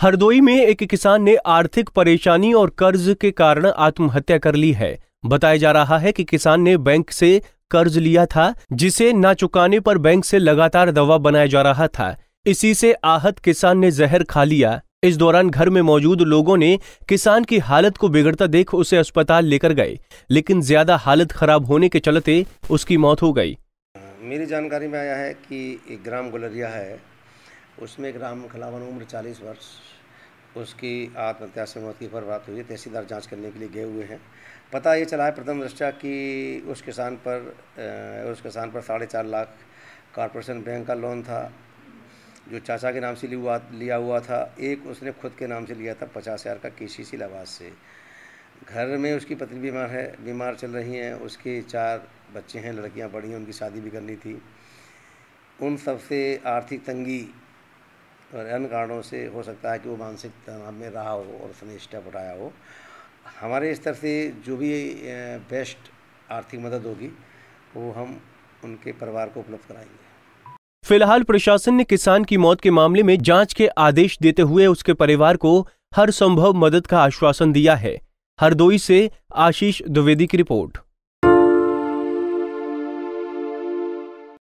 हरदोई में एक किसान ने आर्थिक परेशानी और कर्ज के कारण आत्महत्या कर ली है बताया जा रहा है कि किसान ने बैंक से कर्ज लिया था जिसे ना चुकाने पर बैंक से लगातार दवा बनाया जा रहा था इसी से आहत किसान ने जहर खा लिया इस दौरान घर में मौजूद लोगों ने किसान की हालत को बिगड़ता देख उसे अस्पताल लेकर गए लेकिन ज्यादा हालत खराब होने के चलते उसकी मौत हो गई मेरी जानकारी में आया है कि एक ग्राम गुलरिया है उसमें एक राम खिलावन उम्र चालीस वर्ष उसकी आत्महत्या से मौत की खबर प्राप्त हुई है तहसीलदार जांच करने के लिए गए हुए हैं पता ये चला है प्रथम दृष्टा कि उस किसान पर उस किसान पर साढ़े चार लाख कॉरपोरेशन बैंक का लोन था जो चाचा के नाम से लिया हुआ लिया हुआ था एक उसने खुद के नाम से लिया था पचास हज़ार का के सी लवास से घर में उसकी पत्नी बीमार है बीमार चल रही हैं उसके चार बच्चे हैं लड़कियां बड़ी हैं उनकी शादी भी करनी थी उन सबसे आर्थिक तंगी और अन्य कारणों से हो सकता है कि वो मानसिक तनाव में रहा हो और उसने स्टेप उठाया हो हमारे स्तर से जो भी बेस्ट आर्थिक मदद होगी वो हम उनके परिवार को उपलब्ध कराएंगे फिलहाल प्रशासन ने किसान की मौत के मामले में जांच के आदेश देते हुए उसके परिवार को हर संभव मदद का आश्वासन दिया है हरदोई से आशीष द्विवेदी की रिपोर्ट